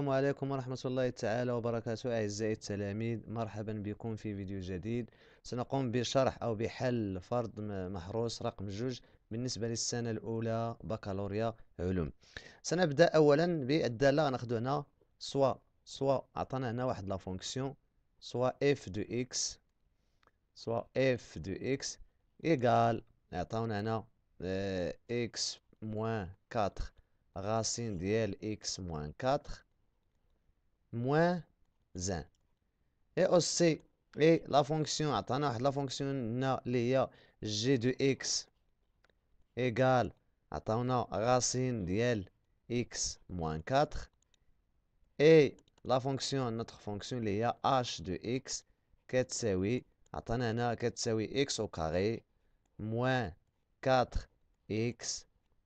السلام عليكم ورحمة الله تعالى وبركاته أعزائي التلاميذ مرحبا بكم في فيديو جديد سنقوم بشرح أو بحل فرض محروس رقم جوج بالنسبة للسنة الأولى بكالوريا علوم سنبدأ أولا بالدالة نأخذ هنا سوا سوا عطانا هنا واحد لا فونكسيون سوا اف دو اكس سوا اف دو اكس ايكال عطاونا هنا اكس موان كاتر غاسين ديال اكس موان كاتر moins 1 et aussi la fonction la la fonction g g x égale, X اكس ايغال racine x moins 4 et la fonction notre fonction اللي h de x كتساوي عطانا c'est كتساوي x au carré moins 4x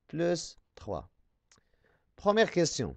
plus 3 première question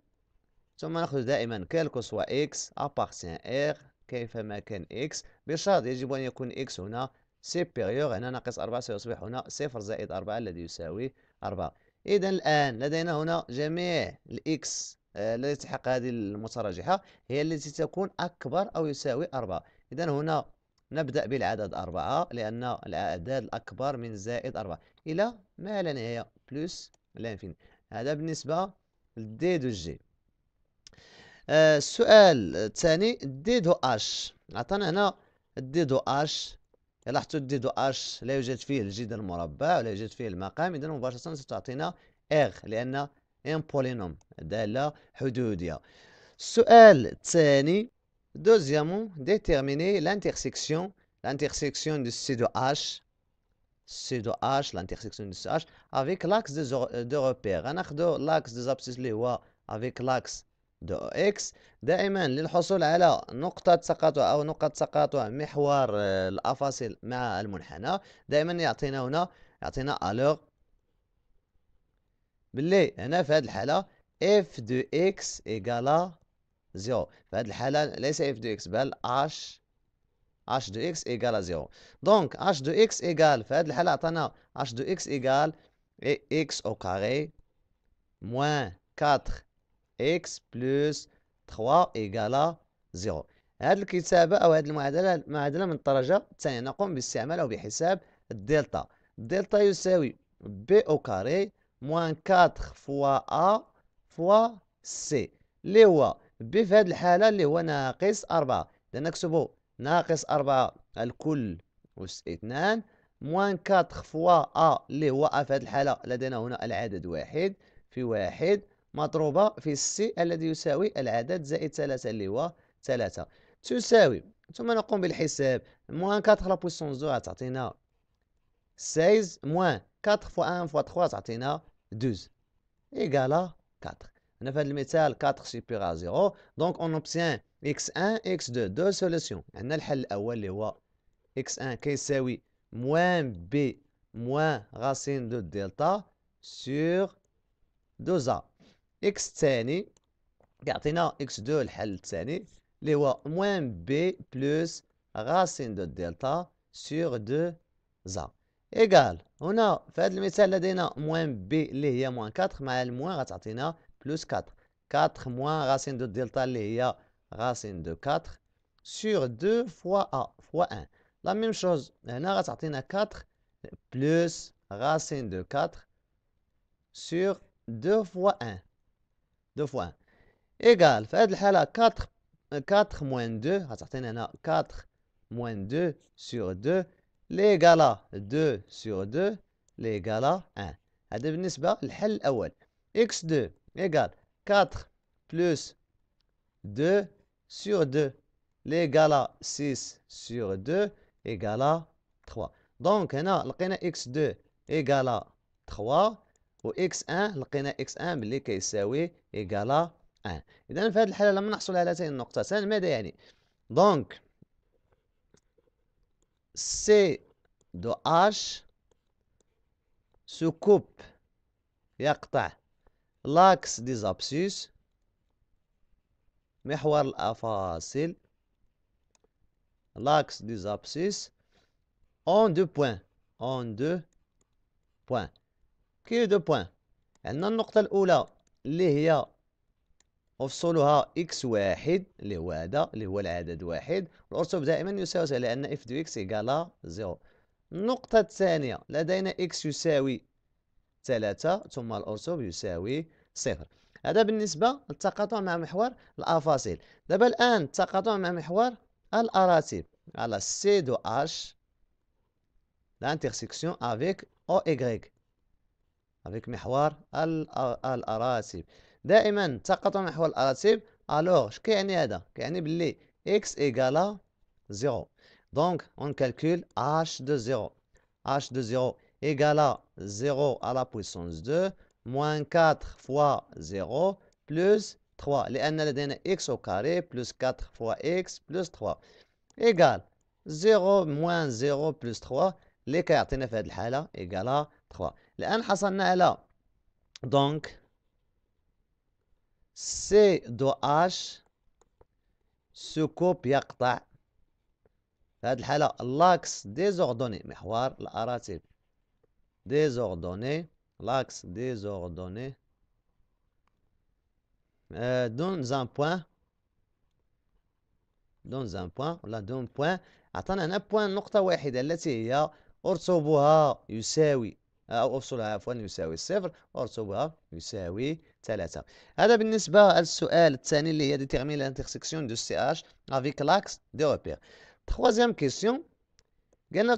ثم نأخذ دائما كالكوس سوا اكس أبارتين R كيف ما كان اكس بشرط يجب أن يكون اكس هنا superior هنا ناقص 4 سيصبح هنا صفر زائد 4 الذي يساوي 4 إذا الآن لدينا هنا جميع الاكس آه، التي تحقق هذه المتراجحة هي التي تكون أكبر أو يساوي 4 إذا هنا نبدأ بالعدد 4 لأن الأعداد الأكبر من زائد 4 إلى ما لا نهاية بلس لانفين هذا بالنسبة لـ دو جي So L, D2H. on a D2H. On a h Les pas de J de la Les de on va R. car c'est un polynôme. C'est la L, Deuxièmement, déterminer l'intersection. L'intersection de C2H. C2H. L'intersection de c h Avec l'axe des repères. On a l'axe des abscisses. Avec l'axe. دو إكس دائما للحصول على نقطة تساقطها أو نقط تساقطها محور آه، الأفاصل مع المنحنى دائما يعطينا هنا يعطينا ألوغ باللي هنا في هذه الحالة اف دو إكس إيكالا زيرو في هذه الحالة ليس اف دو إكس بل اش اش دو إكس إيكالا زيرو دونك اش دو إكس إيكال في هذه الحالة عطانا اش دو إكس إيكال إكس أو كاري موان 4 x بلس 3 إيكالا 0 هذه الكتابة أو هذه المعادلة المعادلة من الدرجة الثانية نقوم باستعمال أو بحساب الدلتا الدلتا يساوي ب أو كاري موان 4 فوا أ فوا سي اللي هو ب في هذه الحالة اللي هو ناقص 4 إذا نكتبو ناقص 4 الكل أس 2 موان 4 فوا أ اللي هو أ في هذه الحالة لدينا هنا العدد واحد في واحد مضروبة في السي الذي يساوي العدد زائد ثلاثة اللي هو ثلاثة تساوي ثم نقوم بالحساب موان 4 لا بويسونس 2 تعطينا 16 موان 4 فوا 1 فوا 3 تعطينا 12 إيكالا 4 هنا في هذا المثال 4 سوبيغ 0 دونك اون اوبسيان x1 x2 دو سوليسيون عندنا الحل الأول اللي هو x1 كيساوي موان بي موان غاسين دو دلتا سور 2 x tienny, x2, le moins b plus racine de delta sur 2a. Égal. On a fait le message moins b les moins 4. Mais elle moins plus 4. 4 moins racine de delta est racine de 4 sur 2 fois a. fois 1. La même chose, de 4 plus racine de 4 sur 2 fois 1 deux fois égal égale في 4 4 moins 2 غتعطينا هنا 4 moins 2 sur 2 l'égal à 2 sur 2 l'égal à 1 هذا بالنسبه للحل الاول x2 égale 4 plus 2 sur 2 l'égal à 6 sur 2 à 3 دونك هنا لقينا x2 à 3 و x1 لقينا x1 بلي كيساوي ايكالا 1 اذا في هذه الحاله لما نحصل على هاتين النقطتان ماذا يعني دونك C دو H سكوب يقطع لاكس دي زابسيس محور الافاصل لاكس دي زابسيس اون دو بوان اون دو بوان كي دو بوان عندنا النقطة الأولى اللي هي أفصلها إكس واحد اللي هو هذا اللي هو العدد واحد والأرسوب دائما يساوي على أن إف دو إكس إيكالا زيرو النقطة الثانية لدينا إكس يساوي ثلاثة ثم الأرسوب يساوي صفر هذا بالنسبة للتقاطع مع محور الأفاصيل دابا الآن التقاطع مع محور الأراتب على سي دو أش لانترسيكسيون افيك أو إيكغيك avec محور الاراسب دائما تقاطع محور الاراسب الوغ اش كيعني هذا كيعني بلي اكس ايغالا زيرو دونك اون كالكول اش دو زيرو اش دو زيرو ايغالا زيرو على بويسونس دو موان كاتر 4 زيرو بلوس تخوا 3 لأن لدينا اكس او كاري بلوس 4 فوا اكس بلوس 3 إيكال زيرو موان زيرو بلوس 3 اللي كيعطينا في هذه الحالة إيكالا 3 الآن حصلنا على دونك سي دو اش سكوب يقطع في هذه الحالة لاكس ديزوردوني محور الأراتب ديزوردوني لاكس ديزوردوني دون زان بوان دون زان بوان ولا دون بوان عطانا هنا بوان نقطة واحدة التي هي أرتبها يساوي Sur la R1, vous savez, c'est vrai. Sur la R1, vous savez, c'est l'intersection du CH avec l'axe de repères. Troisième question.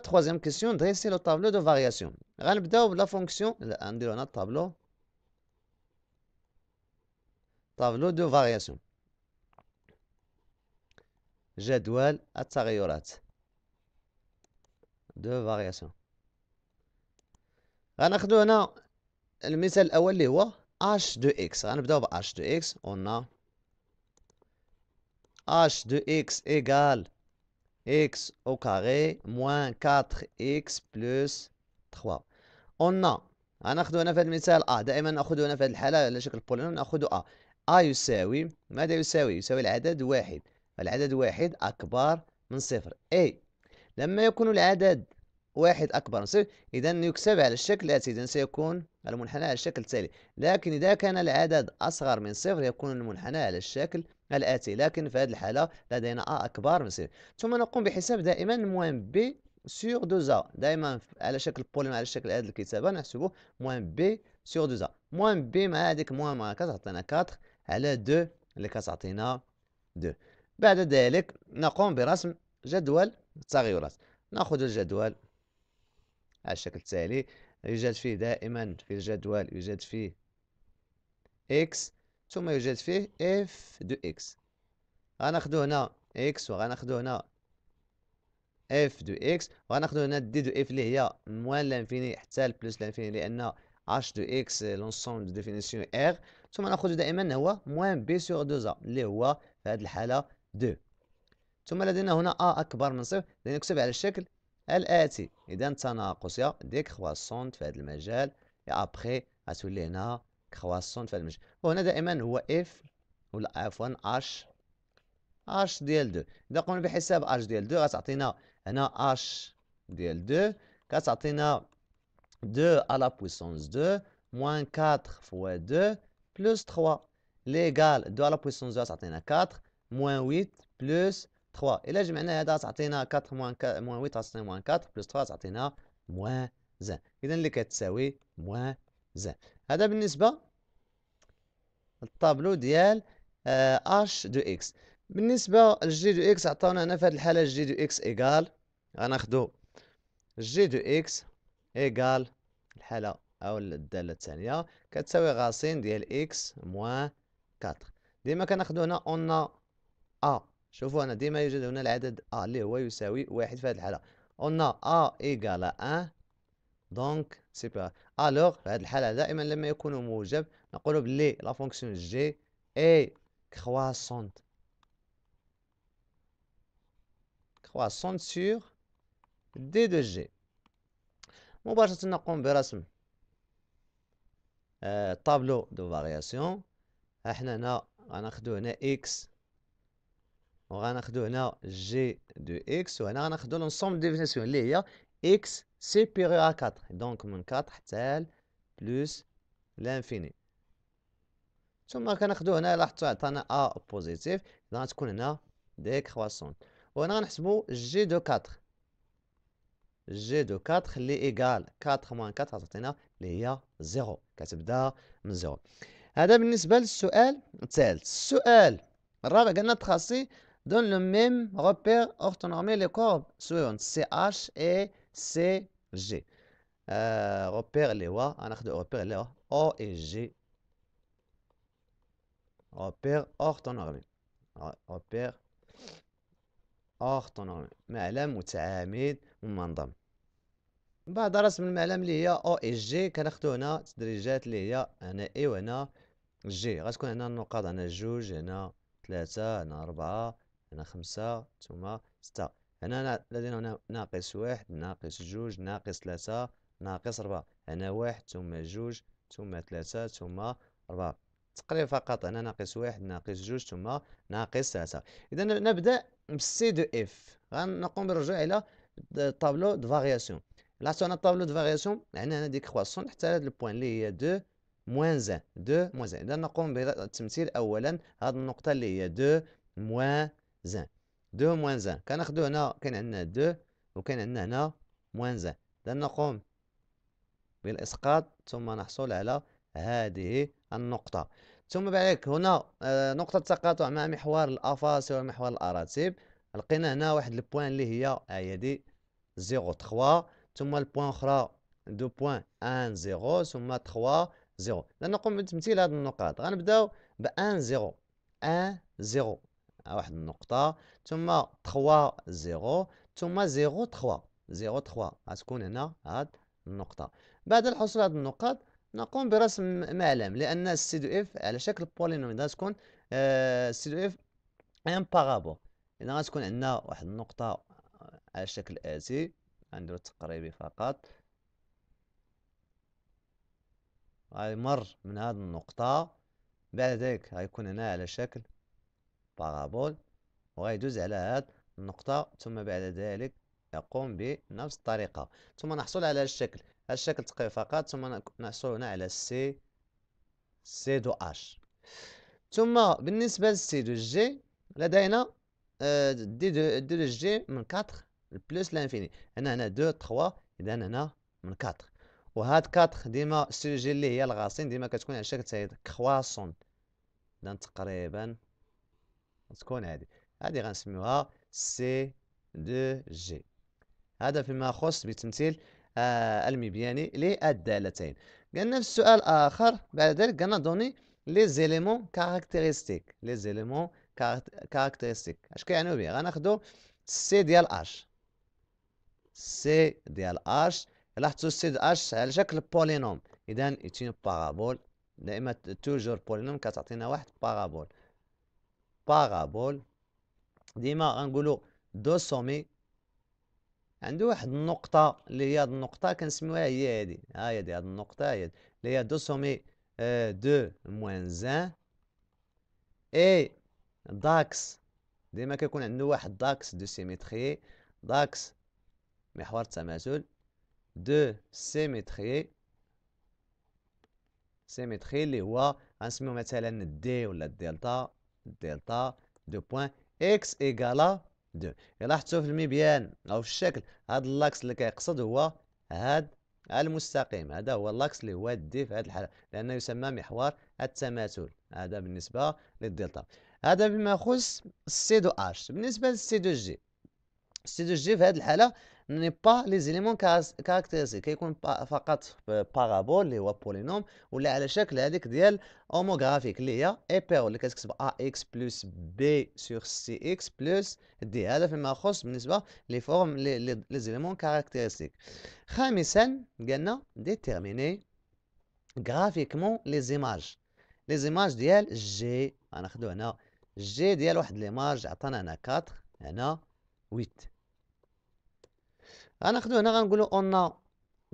Troisième question. Dressez le tableau de variation. Réalisez la fonction. On tableau. Tableau de variation. J'ai deux De variation. غناخدو هنا المثال الاول اللي هو اش دو اكس غنبداو ب اش دو اكس قلنا اش دو اكس ايكال اكس او كاري موان 4 اكس بلس 3 قلنا غناخدو هنا في هذا المثال ا دائما ناخذ هنا في هذه الحاله على شكل بولينوم ناخذ ا ا يساوي ماذا يساوي يساوي العدد واحد العدد واحد اكبر من صفر اي لما يكون العدد واحد أكبر من صفر إذا يكسب على الشكل الآتي إذا سيكون المنحنى على الشكل التالي لكن إذا كان العدد أصغر من صفر يكون المنحنى على الشكل الآتي لكن في هذه الحالة لدينا أ أكبر من صفر ثم نقوم بحساب دائما موان بي سور دو زا دائما على شكل بوليم على شكل هذه الكتابة نحسبه موان بي سور دو زا موان بي مع هذيك موان مع كتعطينا تعطينا 4 على 2 اللي كتعطينا 2 بعد ذلك نقوم برسم جدول التغيرات ناخذ الجدول على الشكل التالي يوجد فيه دائما في الجدول يوجد فيه x ثم يوجد فيه f دو x غناخدو هنا x وغناخدو هنا f دو x وغناخدو هنا d دو f اللي هي موان لانفيني حتى البلوس لانفيني لان h دو x لونسوم دو ديفينيسيون r ثم ناخذ دائما هو موان b سور 2 اللي هو في هذه الحاله 2 ثم لدينا هنا a اكبر من صفر لنكتب على الشكل الآتي إذا تناقص يا دي في هذا المجال يا أبخي غتولي هنا كخواسونت في هذا المجال وهنا دائما هو إف ولا عفوا أش اش ديال دو إذا قمنا بحساب اش ديال دو غتعطينا هنا اش ديال دو كتعطينا دو على بويسونس دو موان كاتر فوا دو بلوس تخوا ليغال دو على بويسونس دو غتعطينا كاتر موان ويت بلوس 3 الا جمعنا هذا تعطينا 4 موان 8 تعطينا موان 4 بلس 3 تعطينا موان زان اذا اللي كتساوي موان زان هذا بالنسبه للطابلو ديال اش دو اكس بالنسبه للجي دو اكس عطاونا هنا في هذه الحاله جي دو اكس ايغال غناخذو جي دو اكس ايغال الحاله او الداله الثانيه كتساوي غاسين ديال اكس موان 4 ديما كناخذو هنا اون ا شوفوا أنا ديما يوجد هنا العدد أ آه اللي هو يساوي واحد في هذه الحالة قلنا أ إيكال 1 دونك سي با الوغ في هذه الحالة دائما لما يكون موجب نقول بلي لا فونكسيون جي إي كرواسونت كرواسونت سور دي دو جي مباشرة نقوم برسم طابلو دو فارياسيون احنا هنا غناخدو هنا اكس وغناخدو هنا جي دو اكس وهنا غناخدو لونسومبل ديفينيسيون اللي هي اكس سيبيغيو ا 4 دونك من 4 حتى ل بلوس لانفيني ثم كناخدو هنا لاحظتو عطانا ا بوزيتيف اذا غتكون هنا ديكرواسون وهنا غنحسبو جي دو 4 جي دو 4 اللي ايكال 4 موان 4 غتعطينا اللي هي زيرو كتبدا من زيرو هذا بالنسبه للسؤال الثالث السؤال الرابع قلنا تخاصي donne le même repère orthonormé les courbes سويون CH et CG آه euh, repère les on a هناخدو repère les هو O et G repère orthonormé repère orthonormé معلم متعامد ومنظم من بعد رسم المعلم اللي هي او اي جي كناخذو هنا تدريجات اللي هي هنا اي وهنا جي غتكون هنا النقاط هنا جوج هنا ثلاثة هنا أربعة هنا خمسة ثم ستة هنا لدينا ناقص واحد ناقص جوج ناقص ثلاثة ناقص أربعة هنا واحد ثم جوج ثم ثلاثة ثم أربعة تقريبا فقط هنا ناقص واحد ناقص جوج ثم ناقص ثلاثة إذا نبدأ بسي دو إف غنقوم بالرجوع إلى طابلو دو فارياسيون لاحظتوا هنا طابلو دو فارياسيون عندنا هنا ديك خواسون حتى هذا البوان اللي هي دو موان زان دو موان زان إذا نقوم بتمثيل أولا هذه النقطة اللي هي دو موان زان دو موان زان كناخدو هنا كان عندنا دو وكان عندنا هنا موان زان إذا نقوم بالإسقاط ثم نحصل على هذه النقطة ثم بعدك هنا آه، نقطة تقاطع مع محور الأفاصي ومحور الأراتيب لقينا هنا واحد البوان اللي هي هادي زيرو تخوا ثم البوان أخرى دو بوان أن زيرو ثم تخوا زيرو لنقوم نقوم بتمثيل هذه النقاط غنبداو بأن زيرو أن زيرو واحد النقطة ثم 3 0 ثم 0 3 0 3 غتكون هنا هاد النقطة بعد الحصول على هاد النقط نقوم برسم معلم لأن سي دو اف على شكل بولينومي غتكون سي دو اف ان بارابول إذا غتكون عندنا واحد النقطة آه، على الشكل الآتي غنديرو تقريبي فقط غيمر من هاد النقطة بعد ذلك غيكون هنا على شكل بارابول وغيدوز على هاد النقطة ثم بعد ذلك يقوم بنفس الطريقة ثم نحصل على الشكل الشكل تقي فقط ثم نحصل هنا على سي سي دو اش ثم بالنسبة لسي دو جي لدينا دي آه، دو دي دو جي من 4 بلوس لانفيني هنا هنا دو 3 اذا هنا من 4 وهاد 4 ديما سي دو جي اللي هي الغاصين ديما كتكون على شكل تاع كخواسون اذا تقريبا تكون هذه هذه غنسميوها سي دو جي هذا فيما يخص بتمثيل آه المبياني للدالتين قالنا في السؤال اخر بعد ذلك قالنا دوني لي زيليمون كاركتيرستيك لي زيليمون كاركتيرستيك اش كيعنيو به غناخدو سي ديال اش سي ديال اش لاحظتوا سي ديال اش على شكل بولينوم اذا اتين بارابول دائما توجور بولينوم كتعطينا واحد بارابول بارابول ديما غنقولوا دو سومي عنده واحد النقطه اللي هي هاد النقطه كنسميوها هي هادي ها هي هاد النقطه هي اللي هي دو سومي آه، دو موانز ان اي داكس ديما كيكون عنده واحد داكس دو سيميتري داكس محور التماثل دو سيميتري سيميتري اللي هو غنسميو مثلا دي ولا الدلتا دلتا دو بوان اكس ايكالا دو الا حطوه في المبيان او في الشكل هاد اللاكس اللي كيقصد هو هاد المستقيم هذا هو اللاكس اللي هو دي في هذه الحاله لانه يسمى محور التماثل هذا بالنسبه للدلتا هذا بما يخص السي دو اش بالنسبه للسي دو جي السي دو جي في هذه الحاله ني با لي زيليمون caractéristiques كيكون فقط بارابول اللي هو بولينوم ولا على شكل هذيك ديال هوموغرافيك اللي هي اي بي اللي كتكتب ا اكس بلس بي سور سي اكس بلس دي هذا فيما يخص بالنسبه لي فورم لي زيليمون كاركتيرستيك خامسا قالنا ديتيرميني غرافيكمون لي زيماج لي زيماج ديال جي غناخدو هنا جي ديال واحد ليماج عطانا هنا 4 هنا 8 غناخدو هنا غنقولو اون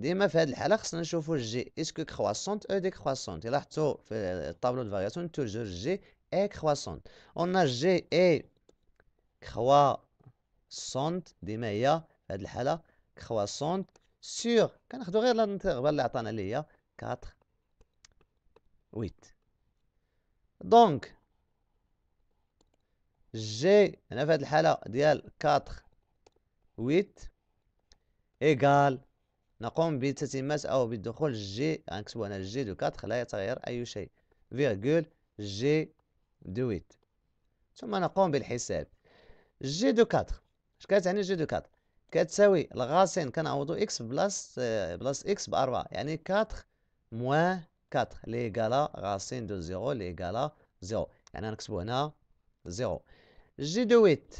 ديما في هاد الحاله خصنا نشوفو جي اسكو كخواسونت او دي كخواسونت الا حطو في الطابلو دو فارياسيون توجور جي اي كخواسونت اون جي اي كخواسونت ديما هي في هاد الحاله كخواسونت سيغ كناخدو غير الانترفال اللي عطانا لي هي 4 ويت دونك جي هنا في هاد الحاله ديال 4 ويت إيكال نقوم بتتمة أو بدخول جي يعني غنكتبو هنا جي دو كاتخ لا يتغير أي شيء فيغول جي دو ويت ثم نقوم بالحساب جي دو كاتخ اش كتعني جي دو كاتخ كتساوي الغاسين كنعوضو إكس بلاس آه، بلاس إكس بأربعة يعني كاتخ موان كاتخ ليكالا غاسين دو زيرو ليكالا زيرو يعني غنكتبو هنا زيرو جي دو ويت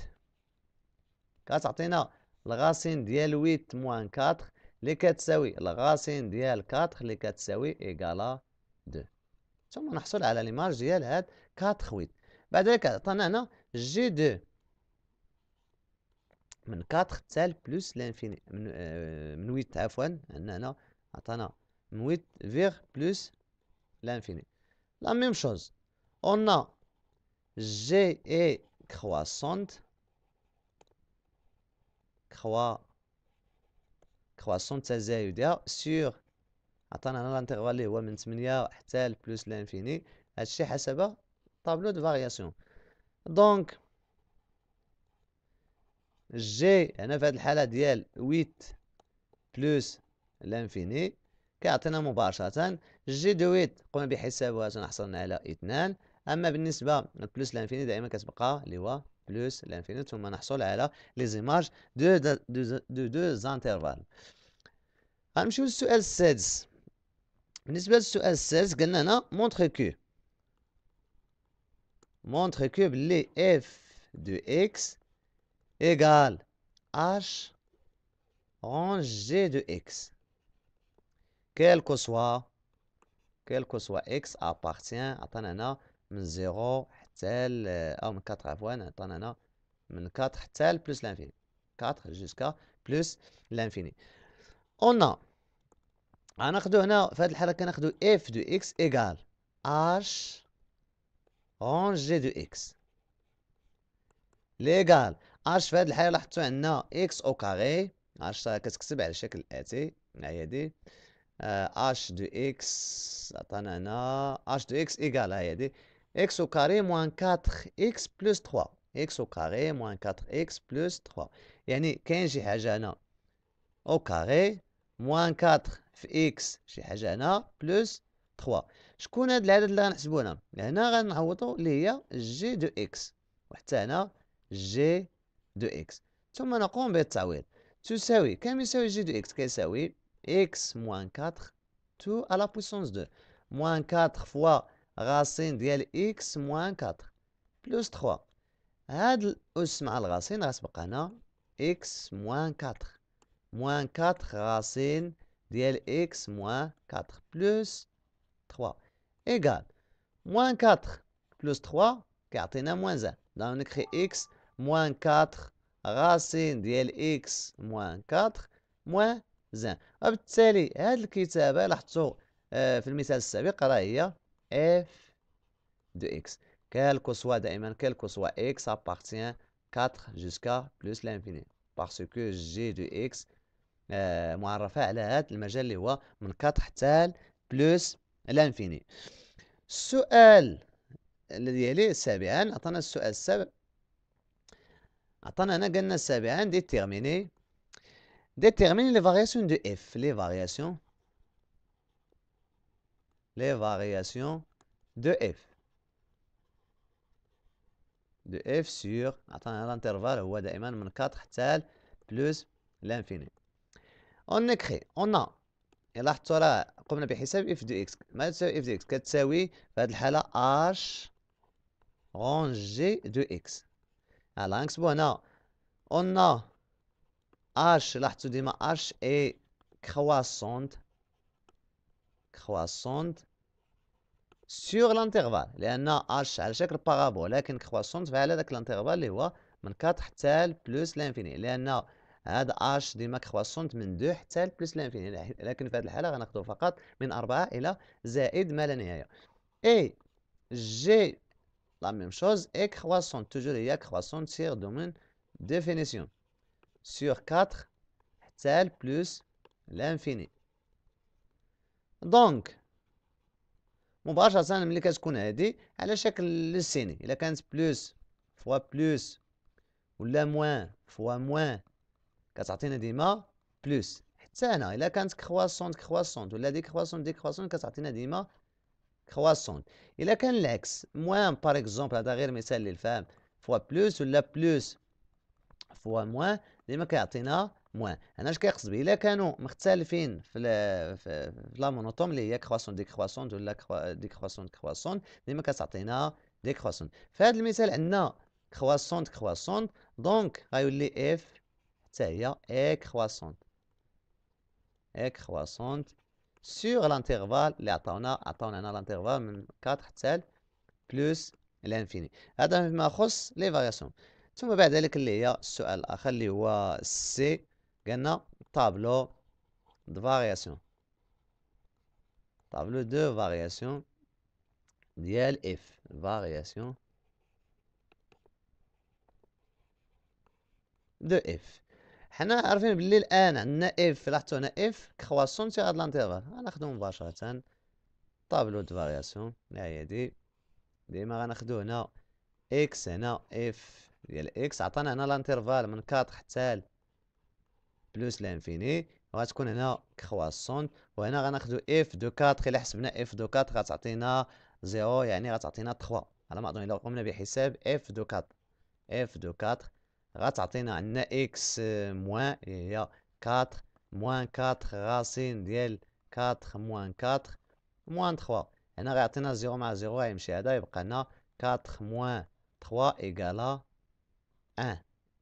كتعطينا الغاسين ديال 8 موان 4 اللي كتساوي الغاسين ديال 4 اللي كتساوي ايكالا 2 ثم نحصل على ليماج ديال هاد 4 8 بعد ذلك عطانا هنا جي 2 من 4 تال بلوس لانفيني من آه من 8 عفوا عندنا هنا عطانا من 8 فيغ بلوس لانفيني لا ميم شوز اون جي اي كرواسونت كخوا كواسون تزايدية سيغ عطانا هنا الانترفال اللي هو من 8 حتى لبلوس لانفيني هادشي حسب طابلو دو فارياسيون دونك جي هنا في هاد الحالة ديال 8 بلوس لانفيني كيعطينا مباشرة جي دو 8 قمنا بحسابها حصلنا على اثنان اما بالنسبة لبلوس لانفيني دائما كتبقى اللي هو plus l'infini, tout le monde a les images de, deux deux intervalles. allons je sur l 16. Je sur l 16. Je montre que. Montre que les f de x égale h rang g de x. Quel que soit, quel soit x appartient à Tanana. 0 حتى ل آه، او من 4 عفوا عطانا من 4 حتى ل بلوس لانفيني 4 جوسكا بلوس لانفيني اون ا غناخدو هنا في هاد الحركه ناخذ اف دو اكس ايكال اش اون جي دو اكس ليغال اش في هاد الحاله لاحظتوا عندنا اكس او كاري اش كتكتب على الشكل الاتي هادي دي آه، اش دو اكس عطانا هنا اش دو اكس ايكال هي دي x au carré moins 4x plus 3 x au carré moins 4x plus 3 يعني كاين j'ai حاجة au carré moins 4 x j'ai حاجة plus 3 شكون هاد العدد g de x. هنا غنعوضو اللي de ça. دو اكس وحتى هنا on دو اكس ثم نقوم بالتعويض تساوي كم يساوي جي دو اكس كيساوي x moins 4 tout à la puissance 2 Moins 4 fois... غاسين ديال إكس موان كاتر بلوس تخوا هاد الأس مع الغاسين غتبقى هنا إكس موان كاتر موان كاتر غاسين ديال إكس موان كاتر بلوس تخوا إيكال موان كاتر بلوس تخوا كيعطينا موان زان دونك نكخي إكس موان كاتر غاسين ديال إكس موان كاتر موان زان وبالتالي هاد الكتابة لاحظتو آه، في المثال السابق راه هي f de x. Quel que soit, quel que soit x appartient 4 jusqu'à plus l'infini. Parce que g de x معرفة على هذا المجال اللي هو من 4 حتى بلوس الانفيني السؤال الذي يليه سابعا عطانا السؤال السابع عطانا هنا قالنا دي تيرميني دي تيرميني فارياسيون دو f لي فارياسيون les variations de f. De f sur, attends, l'intervalle, ou de m 4 tel plus l'infini. On écrit, on a, et là, tu as, comme on a f de x, mais tu f de x, qu'est-ce que c'est, oui, la h rangée de x. Alors, x, bon, on a h, là, tu dis, h est croissante كخواسونت سور لانتيغفال لان اش على شكل بارابول لكن كخواسونت فعلى داك لانتيغفال اللي هو من 4 حتى ل بلوس لانفيني لان هاد اش ديما كخواسونت من 2 حتى ل بلوس لانفيني لكن في هذه الحاله غناخذو فقط من 4 الى زائد ما لا نهايه اي جي لا ميم شوز اي كخواسونت توجور هي كخواسونت سير دومين ديفينيسيون سور 4 حتى ل بلوس لانفيني دونك مباشرة ملي كتكون هادي على شكل السيني إلا كانت بلوس فوا بلوس ولا موان فوا موان كتعطينا ديما بلوس حتى هنا إلا كانت كخواسون كخواسون ولا دي كخواسون دي كخواسون كتعطينا ديما كخواسون إلا كان العكس موان باغ إكزومبل هذا غير مثال للفهم فوا بلوس ولا بلوس فوا موان ديما كيعطينا موان انا اش كيقصد به الا كانوا مختلفين في لا في, لا مونوتوم اللي هي كرواسون دي كرواسون ولا دي كرواسون كرواسون ديما كتعطينا دي كرواسون في هذا المثال عندنا كرواسون كرواسون دونك غيولي اف حتى هي اي كرواسون اي كرواسون سور لانترفال اللي عطاونا عطاونا هنا لانترفال من 4 حتى بلوس لانفيني هذا فيما يخص لي فارياسيون ثم بعد ذلك اللي هي السؤال الاخر اللي هو سي قلنا طابلو دو فارياسيون طابلو دو فارياسيون ديال اف فارياسيون دو اف حنا عارفين بلي الان عندنا اف لاحظتوا هنا اف كخواسون تي هاد لانتيفال غناخدو مباشرة طابلو دو فارياسيون لا هي دي ديما غناخدو هنا اكس هنا اف ديال اكس عطانا هنا لانتيرفال من 4 حتى بلوس لانفيني وغتكون هنا كخواسون وهنا غناخدو اف دو 4 الى حسبنا اف دو 4 غتعطينا زيرو يعني غتعطينا 3 على ما اظن الى قمنا بحساب اف دو 4 اف دو 4 غتعطينا عندنا اكس موان هي 4 موان 4 راسين ديال 4 موان 4 موان 3 هنا غيعطينا زيرو مع زيرو غيمشي هذا يبقى لنا 4 موان 3 ايكالا 1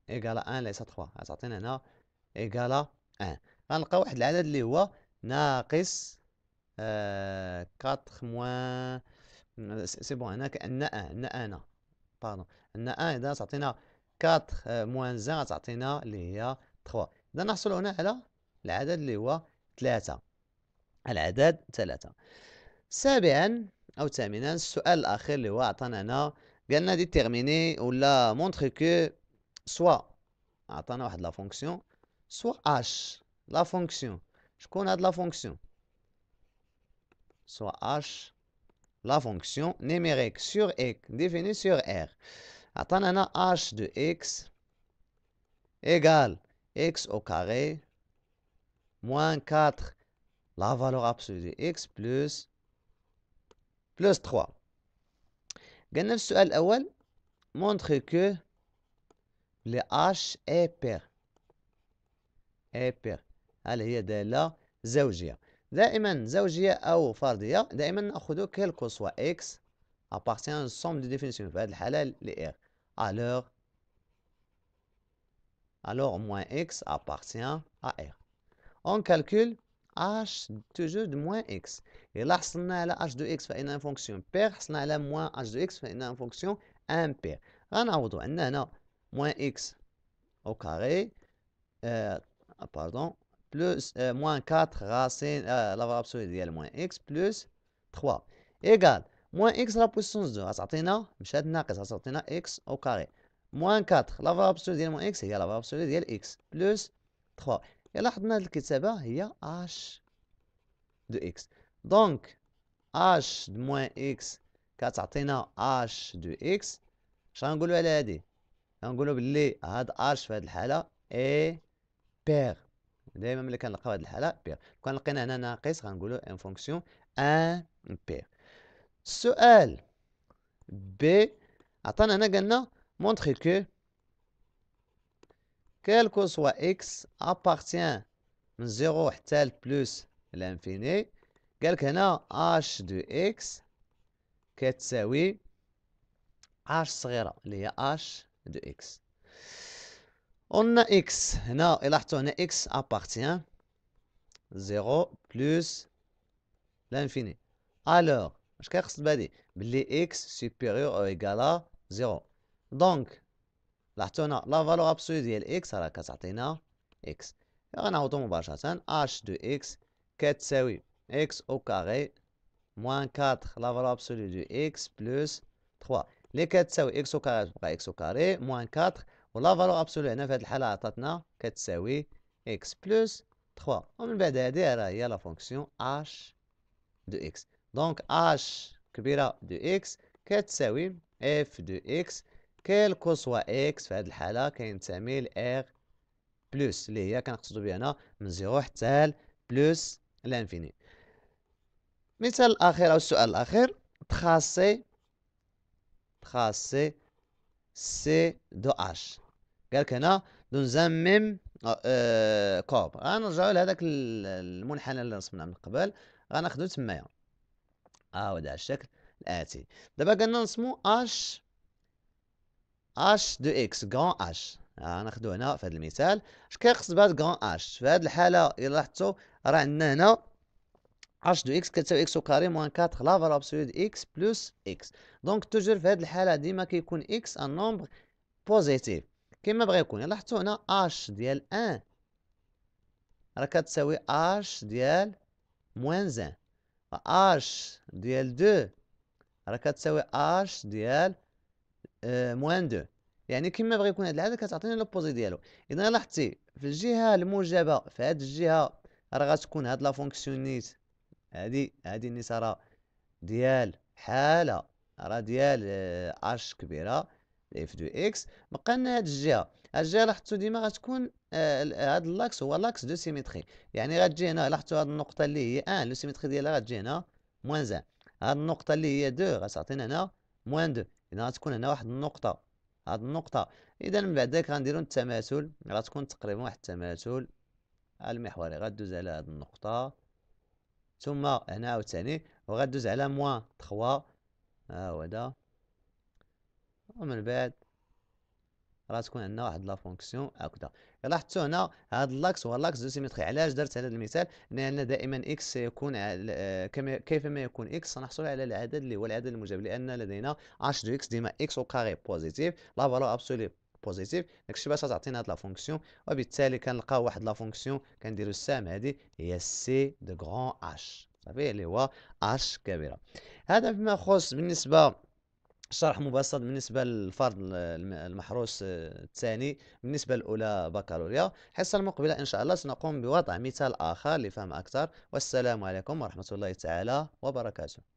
ايكالا 1 ليس 3 غتعطينا هنا إيكالا أن آه، غنلقى واحد العدد اللي هو ناقص كاتخ آه، موان سي بون هنا كأن أن آه، أنا باردون أن أن إذا تعطينا كاتخ موان زان تعطينا اللي هي تخوا إذا نحصل هنا على العدد اللي هو ثلاثة العدد ثلاثة سابعا أو ثامنا السؤال الأخير اللي هو عطانا هنا قالنا ديتيغميني ولا مونتخي كو سوا عطانا واحد لا فونكسيون soit h, la fonction. Je connais de la fonction. Soit h, la fonction numérique sur x, définie sur r. Attends, h de x égale x au carré moins 4, la valeur absolue de x plus plus 3. قلنا à السؤال montre que le h est paire. بير هل هي دالة زوجية دائما زوجية أو فردية دائما نأخذ كيلكو سوا إكس أبارتيان somme دي ديفينيسيون في هذه الحالة لإير ألوغ ألوغ موان إكس أبارتيان أ إير أون كالكول calcule H toujours de moins إلا حصلنا على H دو إكس فإنها فونكسيون بير حصلنا على موان H دو إكس فإنها فونكسيون امبير غنعوضو عندنا هنا إكس أو كاري carré euh, Ah, pardon, plus euh, moins 4 racine, euh, la valeur absolue de moins x plus 3 égal moins x à la puissance 2 غتعطينا ça ناقص غتعطينا x au carré moins 4 la valeur absolue de moins x هي la valeur absolue de x plus 3 a le il y هي h de x donc h de moins x كتعطينا h de x je vais على dire, غنقولوا باللي هاد h في هاد الحالة a بير دائما ملي كنلقاو هاد الحاله بير كون لقينا هنا ناقص غنقولوا ان فونكسيون ان بير السؤال بي عطانا هنا قالنا مونتري كو كيل كو سوا اكس ابارتيان من زيرو حتى لبلوس لانفيني قالك هنا اش دو اكس كتساوي اش صغيره اللي هي اش دو اكس On a x. Non, on a x appartient 0 plus l'infini. Alors, je vais Les x supérieur ou égal à 0. Donc, la valeur absolue de x à la là x. Et on a h de x 4 oui. x au carré moins 4 la valeur absolue de x plus 3 les 4 oui. x au carré x au carré moins 4 ولا فالو ابسولو هنا في هذه الحاله عطاتنا كتساوي اكس بلس 3 ومن بعد هذه راه هي لا فونكسيون اش دو اكس دونك اش كبيره دو اكس كتساوي اف دو اكس كيل سوا اكس في هذه الحاله كينتمي ار بلس اللي هي كنقصدو بها هنا من زيرو حتى ل بلس لانفيني مثال اخر او السؤال الاخر تخاصي تخاصي سي دو اش قالك هنا نزمم آه، آه، كوب غنرجعو لهداك المنحنى اللي رسمناه من قبل غناخدو تمايا آه، ها هو على الشكل الاتي دابا قالنا نرسمو اش اش دو اكس غون اش غناخدو هنا في هذا المثال اش كيقصد بهاد غون اش في هاد الحاله الا لاحظتو راه عندنا هنا h دو x كتساوي x كاري موان 4 لا لافال ابسوليو x بلس x دونك توجور في هذه الحاله ديما كيكون x ان نومبر بوزيتيف كما بغا يكون يلا حطوا هنا h ديال 1 راه كتساوي h ديال موان زان h ديال 2 راه كتساوي h ديال آه، موان 2 يعني كما بغا يكون هذا العدد كتعطينا لوبوزي ديالو اذا لاحظتي في الجهه الموجبه في هذه الجهه راه غتكون هاد لا فونكسيونيت هادي هادي النساء راه ديال حاله راه ديال اش آه، كبيره اف دو اكس بقى لنا هاد الجهه الجهه لاحظتو ديما غتكون آه، هاد اللاكس هو لاكس دو سيميتري يعني غتجي هنا لاحظتو هاد النقطه اللي هي ان لو سيميتري ديالها غتجي هنا موان زان هاد النقطه اللي هي دو غتعطينا هنا موان دو اذا غتكون هنا واحد النقطه هاد النقطه اذا من بعد ذاك غنديرو التماثل غتكون تقريبا واحد التماثل المحوري غدوز على هاد النقطه ثم هنا عاوتاني وغدوز على موان تخوا ها هو هذا ومن بعد راه تكون عندنا واحد لا فونكسيون هكذا لاحظتوا هنا هذا لاكس هو لاكس دو سيمتري علاش درت هذا المثال لان دائما اكس سيكون آه، كيفما يكون اكس سنحصل على العدد اللي هو العدد الموجب لان لدينا اش دو اكس ديما اكس او كاري بوزيتيف لا فالور ابسولي بوزيتيف داكشي باش غتعطينا هاد لا فونكسيون وبالتالي كنلقاو واحد لا فونكسيون كنديرو السهم هادي هي سي دو غران اش صافي اللي هو اش كبيره هذا فيما يخص بالنسبه شرح مبسط بالنسبه للفرد المحروس آه، الثاني بالنسبه الاولى بكالوريا الحصه المقبله ان شاء الله سنقوم بوضع مثال اخر لفهم اكثر والسلام عليكم ورحمه الله تعالى وبركاته